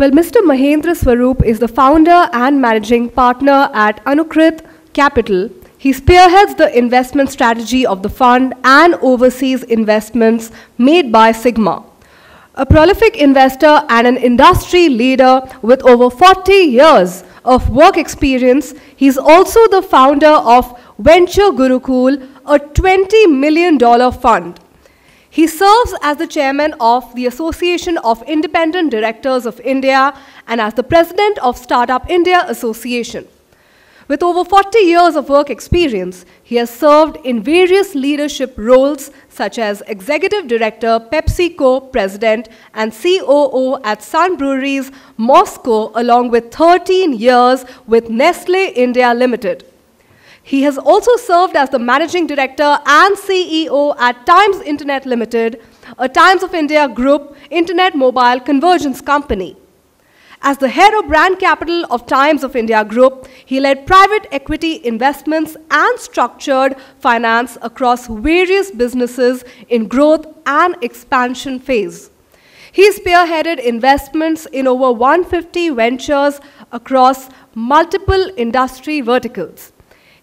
Well, Mr. Mahendra Swaroop is the founder and managing partner at Anukrit Capital. He spearheads the investment strategy of the fund and oversees investments made by Sigma. A prolific investor and an industry leader with over 40 years of work experience, he's also the founder of Venture Gurukul, a $20 million fund he serves as the chairman of the Association of Independent Directors of India and as the president of Startup India Association. With over 40 years of work experience, he has served in various leadership roles such as Executive Director, PepsiCo President and COO at Sun Breweries, Moscow, along with 13 years with Nestle India Limited. He has also served as the managing director and CEO at Times Internet Limited, a Times of India group internet mobile convergence company. As the head of brand capital of Times of India Group, he led private equity investments and structured finance across various businesses in growth and expansion phase. He spearheaded investments in over 150 ventures across multiple industry verticals.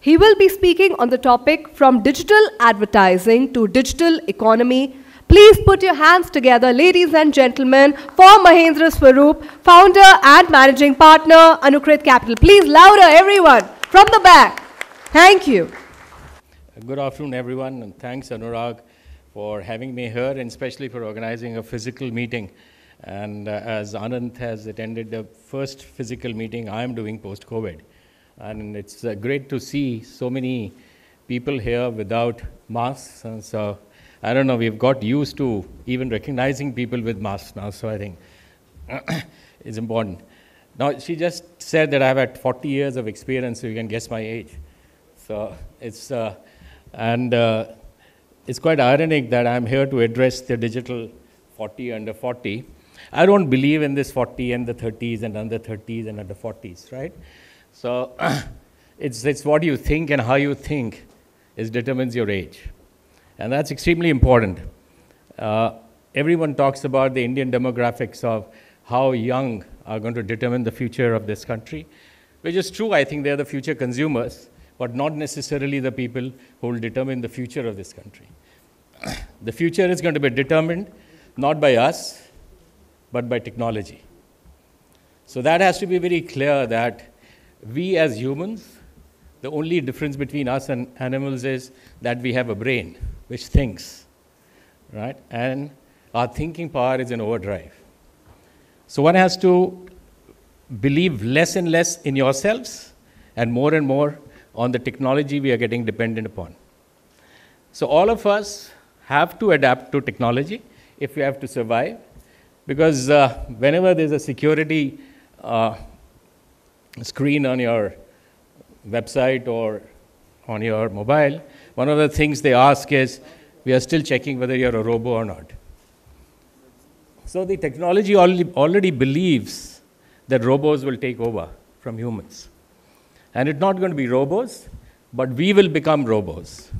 He will be speaking on the topic from digital advertising to digital economy. Please put your hands together, ladies and gentlemen, for Mahendra Swaroop, founder and managing partner, Anukrit Capital. Please, louder, everyone, from the back. Thank you. Good afternoon, everyone, and thanks, Anurag, for having me here, and especially for organizing a physical meeting. And uh, as Anand has attended the first physical meeting I'm doing post-COVID and it's uh, great to see so many people here without masks. And so, I don't know, we've got used to even recognizing people with masks now, so I think it's important. Now, she just said that I've had 40 years of experience, so you can guess my age. So, it's, uh, and uh, it's quite ironic that I'm here to address the digital 40 under 40. I don't believe in this 40 and the 30s and under 30s and under 40s, right? So it's, it's what you think and how you think is determines your age. And that's extremely important. Uh, everyone talks about the Indian demographics of how young are going to determine the future of this country, which is true. I think they're the future consumers, but not necessarily the people who will determine the future of this country. the future is going to be determined not by us, but by technology. So that has to be very clear that we as humans, the only difference between us and animals is that we have a brain which thinks, right? And our thinking power is in overdrive. So one has to believe less and less in yourselves and more and more on the technology we are getting dependent upon. So all of us have to adapt to technology if we have to survive, because uh, whenever there's a security uh, screen on your website or on your mobile, one of the things they ask is, we are still checking whether you're a robo or not. So the technology already believes that robots will take over from humans. And it's not going to be robots, but we will become robots.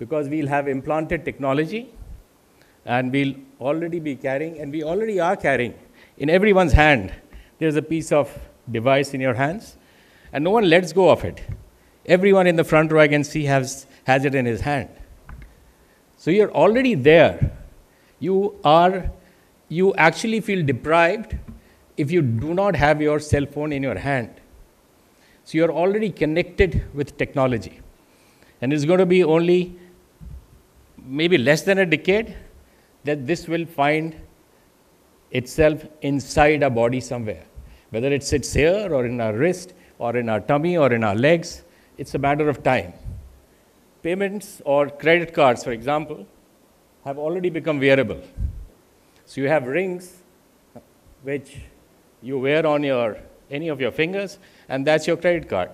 Because we'll have implanted technology, and we'll already be carrying, and we already are carrying, in everyone's hand, there's a piece of device in your hands, and no one lets go of it. Everyone in the front row I can see has, has it in his hand. So you're already there. You are, you actually feel deprived if you do not have your cell phone in your hand. So you're already connected with technology. And it's going to be only maybe less than a decade that this will find itself inside a body somewhere. Whether it sits here or in our wrist or in our tummy or in our legs, it's a matter of time. Payments or credit cards, for example, have already become wearable. So you have rings which you wear on your any of your fingers, and that's your credit card.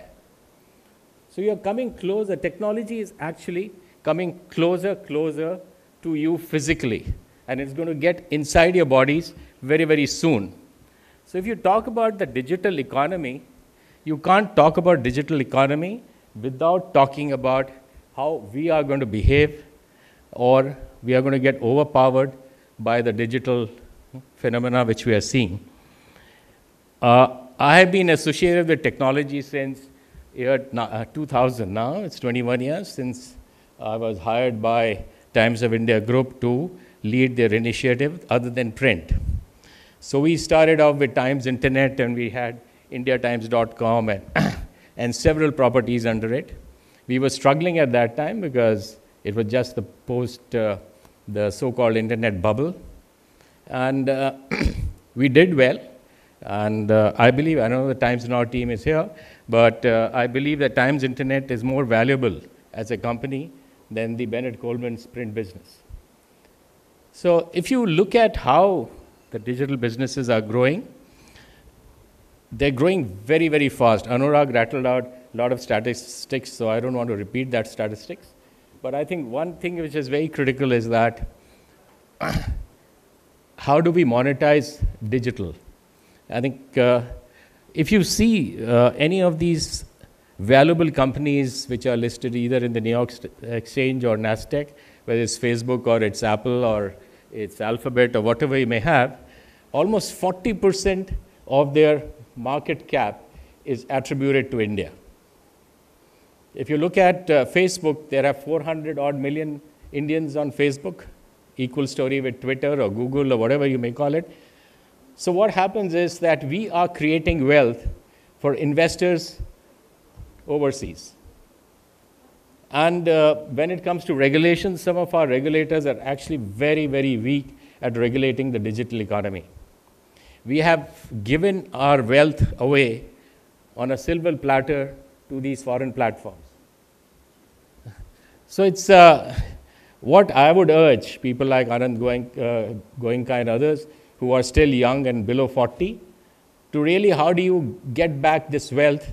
So you're coming closer. Technology is actually coming closer, closer to you physically, and it's going to get inside your bodies very, very soon. So if you talk about the digital economy, you can't talk about digital economy without talking about how we are going to behave or we are going to get overpowered by the digital hmm, phenomena which we are seeing. Uh, I have been associated with technology since year uh, 2000 now. It's 21 years since I was hired by Times of India Group to lead their initiative other than print. So we started off with Times Internet and we had indiatimes.com and, and several properties under it. We were struggling at that time because it was just the post, uh, the so called internet bubble. And uh, we did well. And uh, I believe, I know the Times Now team is here, but uh, I believe that Times Internet is more valuable as a company than the Bennett Coleman sprint business. So if you look at how the digital businesses are growing. They're growing very, very fast. Anurag rattled out a lot of statistics, so I don't want to repeat that statistics. But I think one thing which is very critical is that how do we monetize digital? I think uh, if you see uh, any of these valuable companies which are listed either in the New York Exchange or NASDAQ, whether it's Facebook or it's Apple or its Alphabet or whatever you may have, almost 40% of their market cap is attributed to India. If you look at uh, Facebook, there are 400 odd million Indians on Facebook, equal story with Twitter or Google or whatever you may call it. So, what happens is that we are creating wealth for investors overseas. And uh, when it comes to regulations, some of our regulators are actually very, very weak at regulating the digital economy. We have given our wealth away on a silver platter to these foreign platforms. So it's uh, what I would urge people like Anand Goenka, uh, Goenka and others who are still young and below 40 to really how do you get back this wealth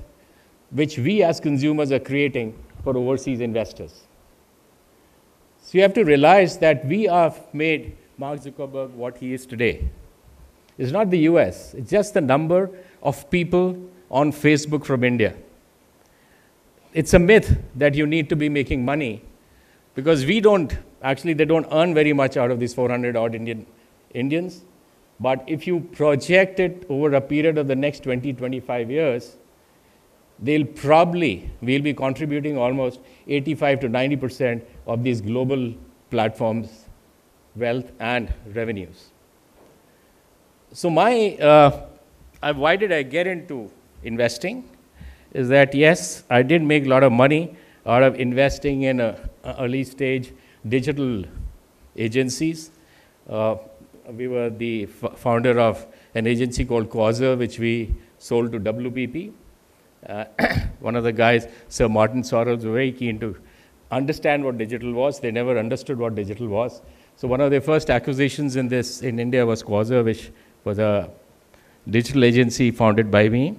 which we as consumers are creating for overseas investors. So you have to realize that we have made Mark Zuckerberg what he is today. It's not the US, it's just the number of people on Facebook from India. It's a myth that you need to be making money because we don't, actually, they don't earn very much out of these 400 odd Indian, Indians. But if you project it over a period of the next 20, 25 years, they'll probably, will be contributing almost 85 to 90% of these global platforms' wealth and revenues. So my, uh, uh, why did I get into investing? Is that yes, I did make a lot of money out of investing in a, uh, a uh, early stage digital agencies. Uh, we were the founder of an agency called Causa, which we sold to WPP. Uh, one of the guys, Sir Martin Sorrell, was very keen to understand what digital was. They never understood what digital was. So one of their first acquisitions in this in India was Quasar, which was a digital agency founded by me.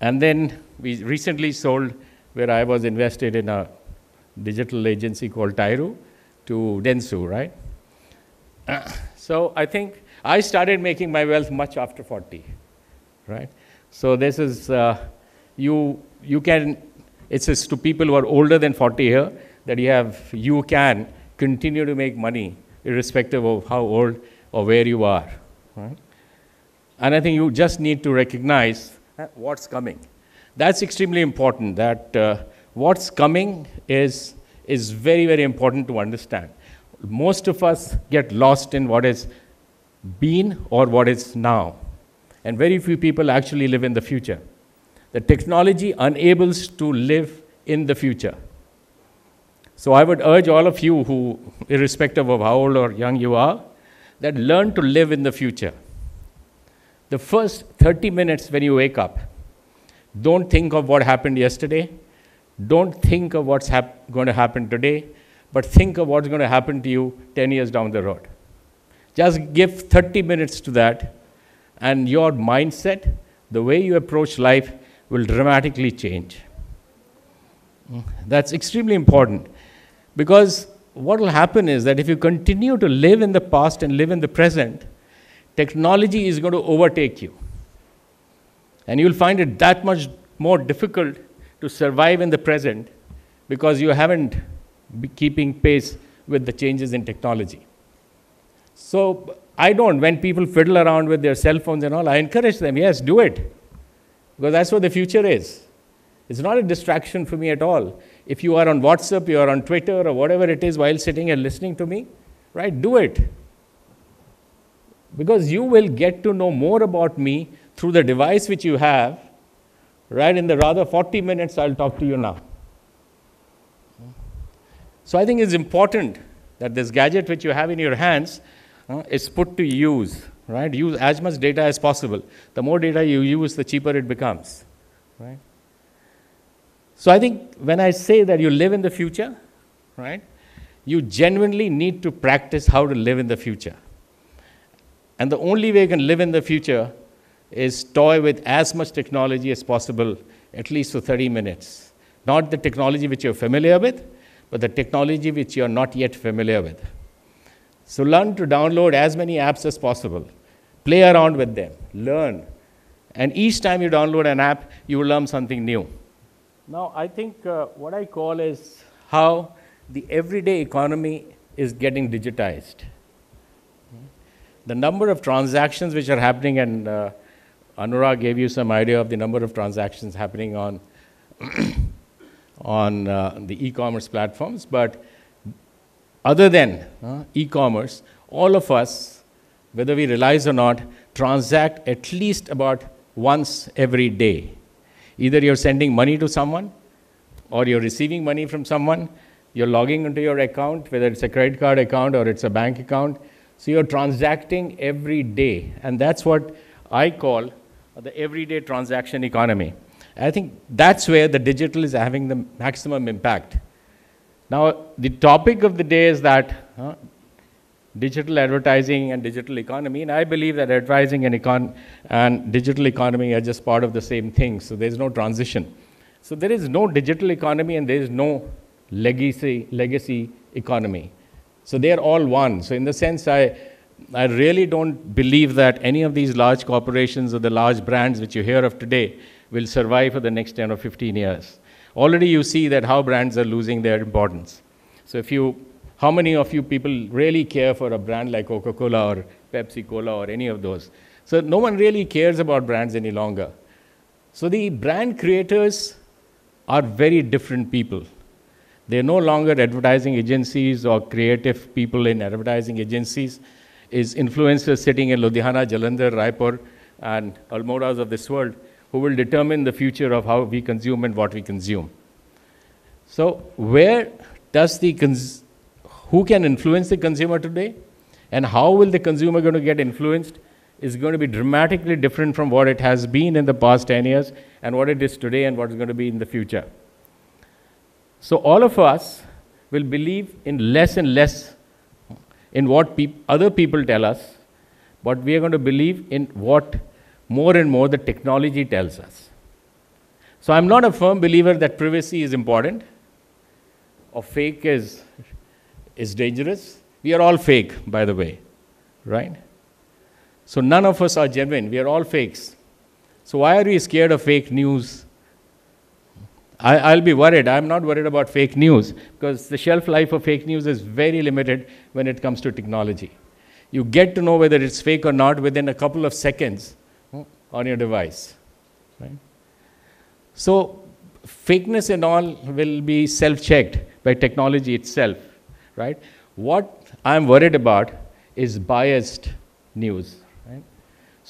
And then we recently sold, where I was invested in a digital agency called Tyru, to Densu, right? Uh, so I think I started making my wealth much after 40, right? So this is. Uh, you, you can, it says to people who are older than 40 here that you have, you can continue to make money irrespective of how old or where you are. Right? And I think you just need to recognize eh, what's coming. That's extremely important that uh, what's coming is, is very, very important to understand. Most of us get lost in what is been or what is now. And very few people actually live in the future the technology enables to live in the future. So I would urge all of you who, irrespective of how old or young you are, that learn to live in the future. The first 30 minutes when you wake up, don't think of what happened yesterday. Don't think of what's going to happen today, but think of what's going to happen to you 10 years down the road. Just give 30 minutes to that, and your mindset, the way you approach life, will dramatically change. That's extremely important because what will happen is that if you continue to live in the past and live in the present, technology is going to overtake you. And you'll find it that much more difficult to survive in the present because you haven't been keeping pace with the changes in technology. So I don't, when people fiddle around with their cell phones and all, I encourage them, yes, do it because that's what the future is. It's not a distraction for me at all. If you are on WhatsApp, you are on Twitter, or whatever it is while sitting and listening to me, right, do it. Because you will get to know more about me through the device which you have, right, in the rather 40 minutes I'll talk to you now. So I think it's important that this gadget which you have in your hands uh, is put to use right? Use as much data as possible. The more data you use, the cheaper it becomes, right? So I think when I say that you live in the future, right, you genuinely need to practice how to live in the future. And the only way you can live in the future is toy with as much technology as possible, at least for 30 minutes. Not the technology which you're familiar with, but the technology which you're not yet familiar with. So learn to download as many apps as possible. Play around with them, learn. And each time you download an app, you learn something new. Now, I think uh, what I call is how the everyday economy is getting digitized. The number of transactions which are happening, and uh, Anurag gave you some idea of the number of transactions happening on, on uh, the e-commerce platforms, but other than uh, e-commerce, all of us whether we realize or not, transact at least about once every day. Either you're sending money to someone, or you're receiving money from someone, you're logging into your account, whether it's a credit card account or it's a bank account. So you're transacting every day, and that's what I call the everyday transaction economy. I think that's where the digital is having the maximum impact. Now, the topic of the day is that huh, digital advertising and digital economy. And I believe that advertising and, econ- and digital economy are just part of the same thing. So there's no transition. So there is no digital economy and there is no legacy, legacy economy. So they are all one. So in the sense, I, I really don't believe that any of these large corporations or the large brands which you hear of today will survive for the next 10 or 15 years. Already you see that how brands are losing their importance. So if you how many of you people really care for a brand like Coca-Cola or Pepsi Cola or any of those? So no one really cares about brands any longer. So the brand creators are very different people. They're no longer advertising agencies or creative people in advertising agencies. Is influencers sitting in Ludhiana, Jalandhar, Raipur, and Almoras of this world who will determine the future of how we consume and what we consume. So where does the who can influence the consumer today and how will the consumer going to get influenced is going to be dramatically different from what it has been in the past 10 years and what it is today and what is going to be in the future. So all of us will believe in less and less in what peop other people tell us, but we are going to believe in what more and more the technology tells us. So I'm not a firm believer that privacy is important or fake is is dangerous. We are all fake, by the way, right? So none of us are genuine. We are all fakes. So why are we scared of fake news? I, will be worried. I'm not worried about fake news because the shelf life of fake news is very limited when it comes to technology. You get to know whether it's fake or not within a couple of seconds hmm, on your device. Right? So, fakeness and all will be self checked by technology itself right? What I'm worried about is biased news, right?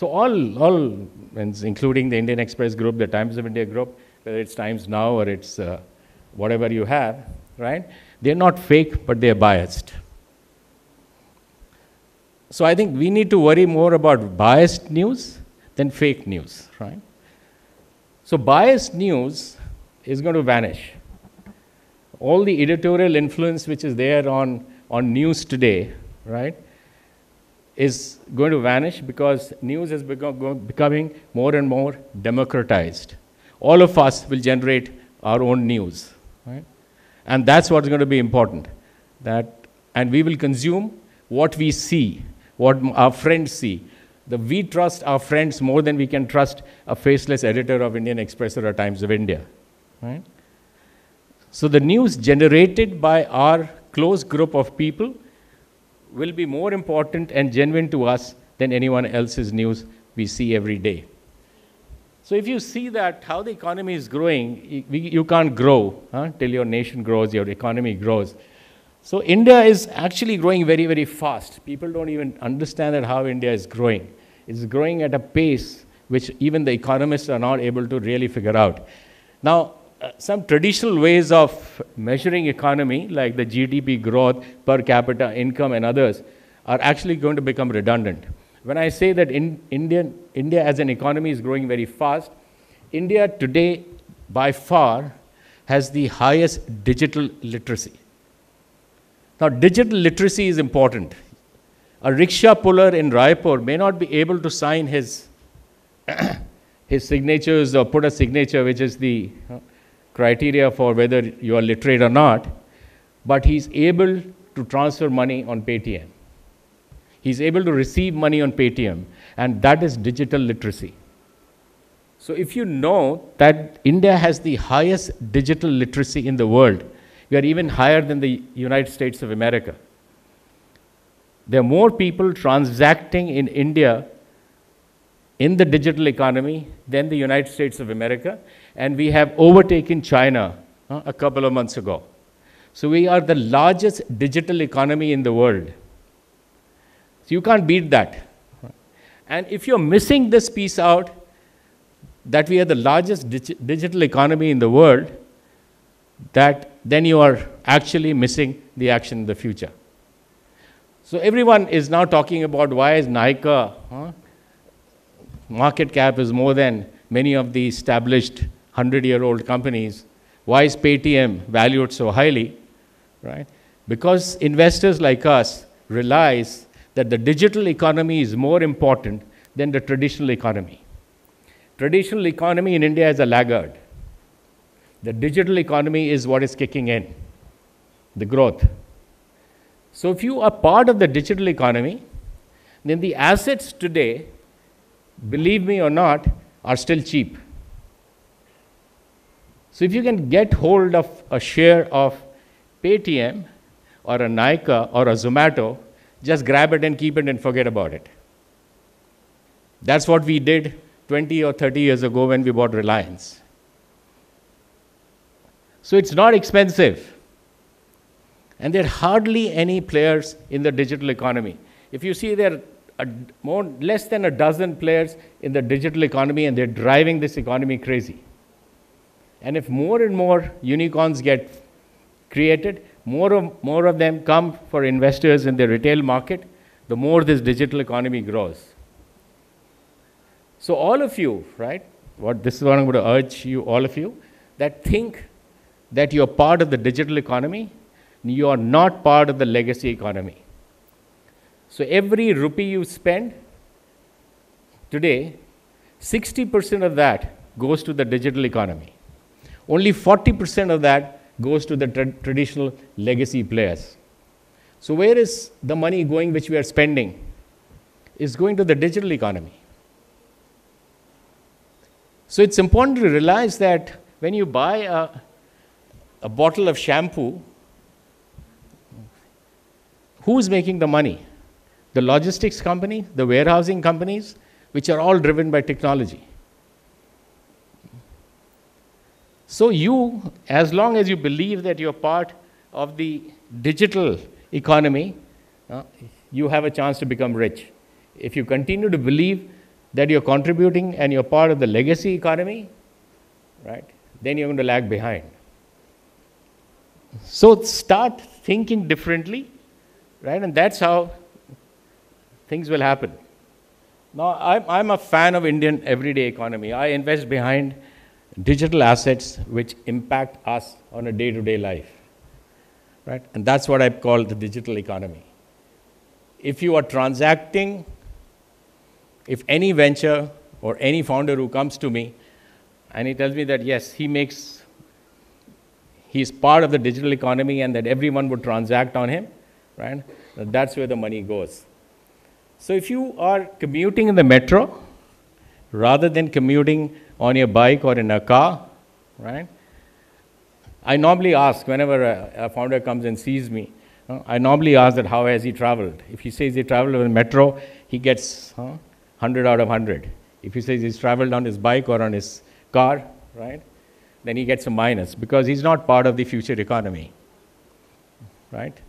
So all, all including the Indian Express group, the Times of India group, whether it's Times Now or it's uh, whatever you have, right? They're not fake, but they're biased. So I think we need to worry more about biased news than fake news, right? So biased news is going to vanish all the editorial influence which is there on, on news today, right, is going to vanish because news is becoming more and more democratized. All of us will generate our own news, right? And that's what's going to be important. That, and we will consume what we see, what our friends see. The, we trust our friends more than we can trust a faceless editor of Indian Express or Times of India, right? So the news generated by our close group of people will be more important and genuine to us than anyone else's news we see every day. So if you see that how the economy is growing, you can't grow huh, till your nation grows, your economy grows. So India is actually growing very, very fast. People don't even understand that how India is growing. It's growing at a pace which even the economists are not able to really figure out. Now, uh, some traditional ways of measuring economy, like the GDP growth, per capita income, and others, are actually going to become redundant. When I say that in Indian, India as an economy is growing very fast, India today, by far, has the highest digital literacy. Now, digital literacy is important. A rickshaw puller in Raipur may not be able to sign his, his signatures or put a signature, which is the criteria for whether you are literate or not, but he's able to transfer money on Paytm. He's able to receive money on Paytm, and that is digital literacy. So if you know that India has the highest digital literacy in the world, we are even higher than the United States of America. There are more people transacting in India in the digital economy than the United States of America, and we have overtaken China uh, a couple of months ago. So we are the largest digital economy in the world. So you can't beat that. And if you're missing this piece out, that we are the largest digital economy in the world, that then you are actually missing the action in the future. So everyone is now talking about why is Nike huh? market cap is more than many of the established 100 year old companies. Why is Paytm valued so highly? Right? Because investors like us realize that the digital economy is more important than the traditional economy. Traditional economy in India is a laggard. The digital economy is what is kicking in, the growth. So if you are part of the digital economy, then the assets today, believe me or not, are still cheap. So if you can get hold of a share of Paytm or a Nika or a Zomato, just grab it and keep it and forget about it. That's what we did 20 or 30 years ago when we bought Reliance. So it's not expensive. And there are hardly any players in the digital economy. If you see, there are more, less than a dozen players in the digital economy, and they're driving this economy crazy. And if more and more unicorns get created, more of, more of them come for investors in the retail market, the more this digital economy grows. So all of you, right, what this is what I'm going to urge you, all of you, that think that you're part of the digital economy, you are not part of the legacy economy. So every rupee you spend today, 60% of that goes to the digital economy. Only 40% of that goes to the tra- traditional legacy players. So, where is the money going which we are spending? It's going to the digital economy. So, it's important to realize that when you buy a, a bottle of shampoo, who's making the money? The logistics company, the warehousing companies, which are all driven by technology. So you, as long as you believe that you're part of the digital economy, uh, you have a chance to become rich. If you continue to believe that you're contributing and you're part of the legacy economy, right, then you're going to lag behind. So start thinking differently, right, and that's how things will happen. Now, I'm, I'm a fan of Indian everyday economy. I invest behind digital assets which impact us on a day-to-day -day life right and that's what i call the digital economy if you are transacting if any venture or any founder who comes to me and he tells me that yes he makes he is part of the digital economy and that everyone would transact on him right that's where the money goes so if you are commuting in the metro rather than commuting on your bike or in a car, right? I normally ask whenever a, a founder comes and sees me, uh, I normally ask that how has he traveled? If he says he traveled with metro, he gets 100 out of 100. If he says he's traveled on his bike or on his car, right, then he gets a minus because he's not part of the future economy, right?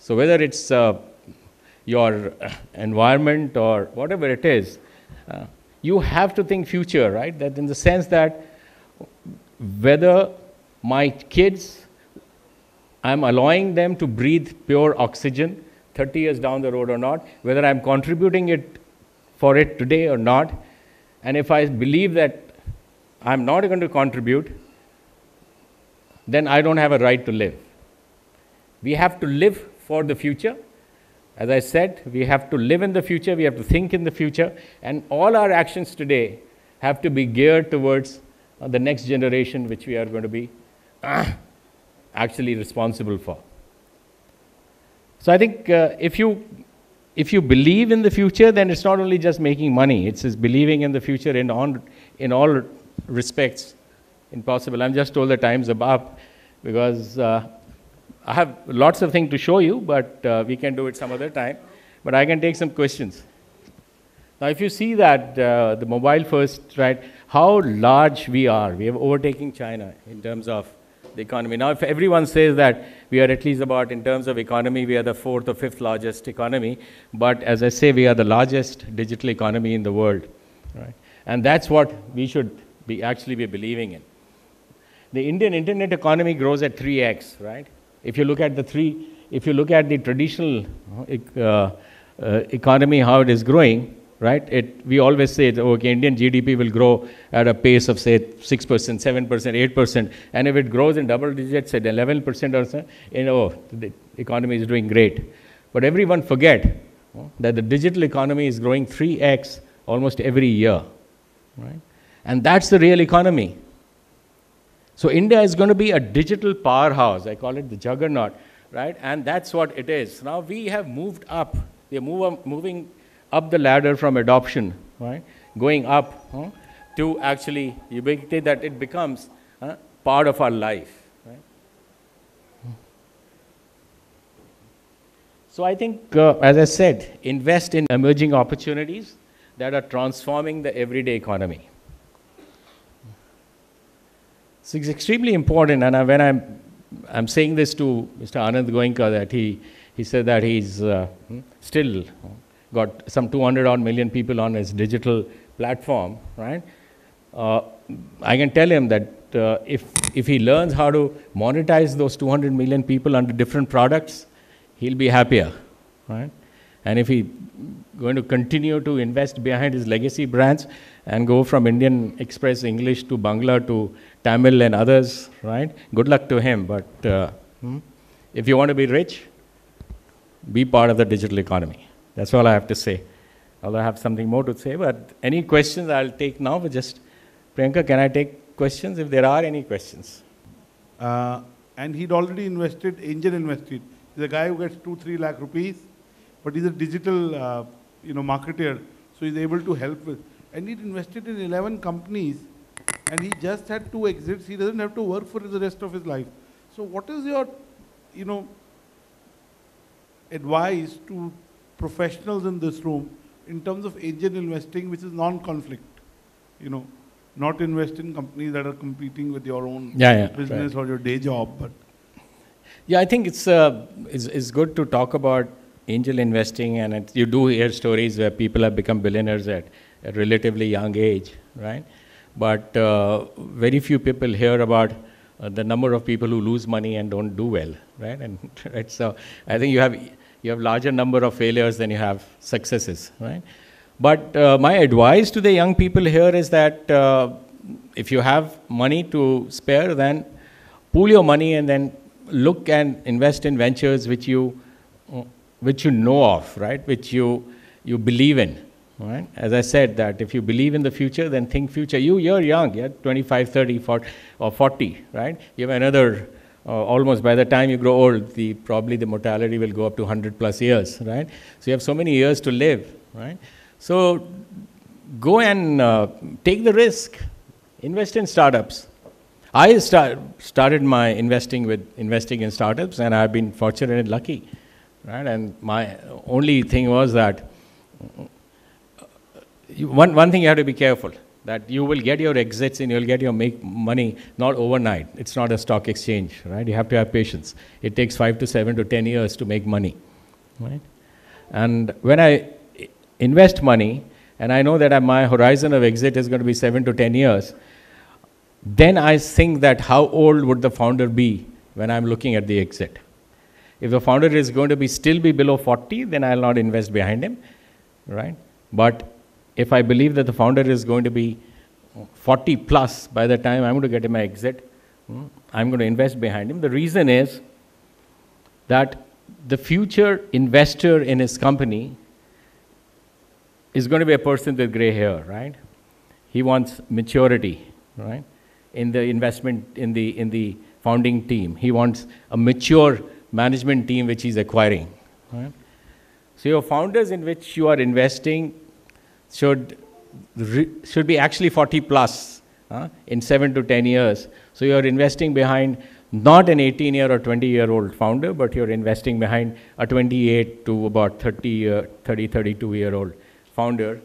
So whether it's uh, your environment or whatever it is, uh, you have to think future, right? That in the sense that whether my kids, I'm allowing them to breathe pure oxygen 30 years down the road or not, whether I'm contributing it for it today or not, and if I believe that I'm not going to contribute, then I don't have a right to live. We have to live for the future as I said, we have to live in the future, we have to think in the future, and all our actions today have to be geared towards uh, the next generation which we are going to be uh, actually responsible for. So I think uh, if, you, if you believe in the future, then it's not only just making money, it's just believing in the future in, on, in all respects impossible. I'm just told the time's up because uh, I have lots of things to show you, but uh, we can do it some other time. But I can take some questions. Now, if you see that uh, the mobile first, right, how large we are, we are overtaking China in terms of the economy. Now, if everyone says that we are at least about, in terms of economy, we are the fourth or fifth largest economy, but as I say, we are the largest digital economy in the world, right? And that's what we should be actually be believing in. The Indian internet economy grows at 3x, right? If you look at the three, if you look at the traditional uh, uh, uh, economy, how it is growing, right? It, we always say, that, okay, Indian GDP will grow at a pace of, say, 6%, 7%, 8%. And if it grows in double digits at 11% or so, you know, the economy is doing great. But everyone forget that the digital economy is growing 3x almost every year, right? And that's the real economy. So India is going to be a digital powerhouse. I call it the juggernaut, right? And that's what it is. Now we have moved up. We are move, moving up the ladder from adoption, right? Going up huh? to actually ubiquity that it becomes huh, part of our life. So I think, uh, as I said, invest in emerging opportunities that are transforming the everyday economy. So it's extremely important. And I, when I'm, I'm saying this to Mr. Anand Goenka, that he, he said that he's uh, hmm, still got some 200 odd million people on his digital platform, right? Uh, I can tell him that uh, if, if he learns how to monetize those 200 million people under different products, he'll be happier, right? And if he's going to continue to invest behind his legacy brands and go from Indian Express English to Bangla to Tamil and others, right? Good luck to him. But uh, hmm? if you want to be rich, be part of the digital economy. That's all I have to say. Although I have something more to say, but any questions I'll take now. But just Priyanka, can I take questions if there are any questions? Uh, and he'd already invested, angel invested. He's a guy who gets two, three lakh rupees but he's a digital uh, you know, marketer, so he's able to help with. And he invested in 11 companies, and he just had two exits. He doesn't have to work for the rest of his life. So what is your, you know, advice to professionals in this room in terms of agent investing, which is non-conflict, you know, not invest in companies that are competing with your own yeah, yeah, business right. or your day job, but yeah, I think it's, uh, it's, it's good to talk about angel investing, and it, you do hear stories where people have become billionaires at a relatively young age, right? But uh, very few people hear about uh, the number of people who lose money and don't do well, right? And right, so I think you have you have larger number of failures than you have successes, right? But uh, my advice to the young people here is that uh, if you have money to spare, then pool your money and then look and invest in ventures which you uh, which you know of, right? Which you, you believe in, right? As I said that if you believe in the future, then think future. You, you're young, you're 25, 30, 40, or 40, right? You have another, uh, almost by the time you grow old, the, probably the mortality will go up to 100 plus years, right? So you have so many years to live, right? So go and uh, take the risk, invest in startups. I start, started my investing with investing in startups, and I've been fortunate and lucky right? And my only thing was that uh, one, one thing you have to be careful that you will get your exits and you'll get your make money not overnight. It's not a stock exchange, right? You have to have patience. It takes five to seven to ten years to make money, right? And when I invest money and I know that my horizon of exit is going to be seven to ten years, then I think that how old would the founder be when I'm looking at the exit? If the founder is going to be still be below 40, then I'll not invest behind him, right? But if I believe that the founder is going to be 40 plus by the time I'm going to get my exit, hmm, I'm going to invest behind him. The reason is that the future investor in his company is going to be a person with gray hair, right? He wants maturity, right? In the investment, in the, in the founding team. He wants a mature management team which he's acquiring. Right? So your founders in which you are investing should, should be actually 40 plus uh, in 7 to 10 years. So you're investing behind not an 18 year or 20 year old founder, but you're investing behind a 28 to about 30, uh, 30 32 year old founder.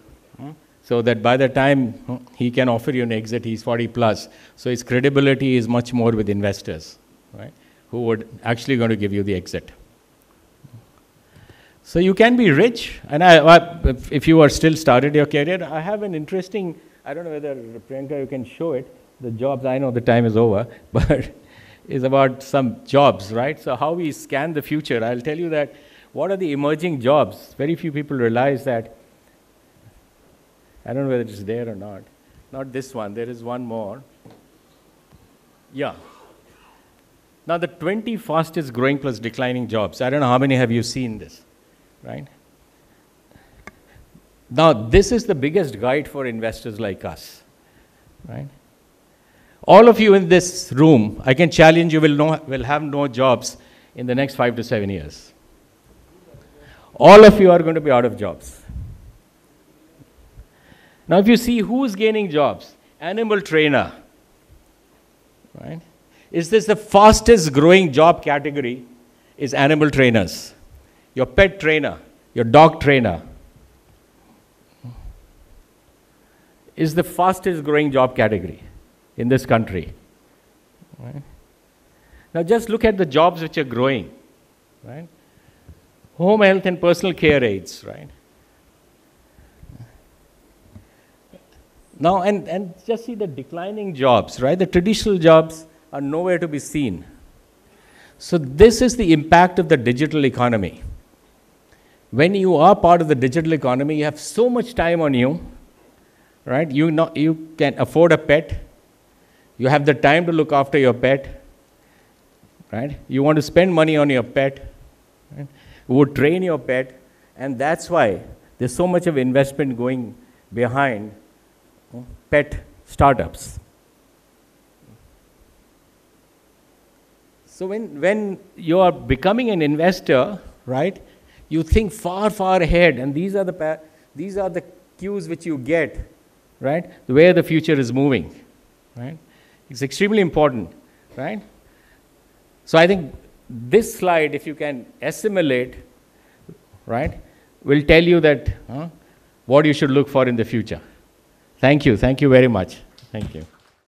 so that by the time he can offer you an exit, he's 40 plus. So his credibility is much more with investors, right? who would actually going to give you the exit. So you can be rich, and I, I, if you are still started your career, I have an interesting, I don't know whether Priyanka you can show it, the jobs, I know the time is over, but is about some jobs, right? So how we scan the future, I'll tell you that what are the emerging jobs? Very few people realize that. I don't know whether it's there or not. Not this one, there is one more. Yeah, now, the 20 fastest growing plus declining jobs, I don't know how many have you seen this, right? Now, this is the biggest guide for investors like us, right? All of you in this room, I can challenge you will, no will have no jobs in the next five to seven years. All of you are going to be out of jobs. Now, if you see who's gaining jobs, animal trainer, right? is this the fastest growing job category is animal trainers. Your pet trainer, your dog trainer is the fastest growing job category in this country. Right. Now just look at the jobs which are growing. Right? Home health and personal care aides, right? Now and, and just see the declining jobs, right? The traditional jobs are nowhere to be seen. So, this is the impact of the digital economy. When you are part of the digital economy, you have so much time on you, right? You, know, you can afford a pet, you have the time to look after your pet, right? You want to spend money on your pet, right? you would train your pet, and that's why there's so much of investment going behind pet startups. So when, when you are becoming an investor, right, you think far, far ahead, and these are the, these are the cues which you get, right, where the future is moving, right? It's extremely important, right? So I think this slide, if you can assimilate, right, will tell you that huh, what you should look for in the future. Thank you. Thank you very much. Thank you.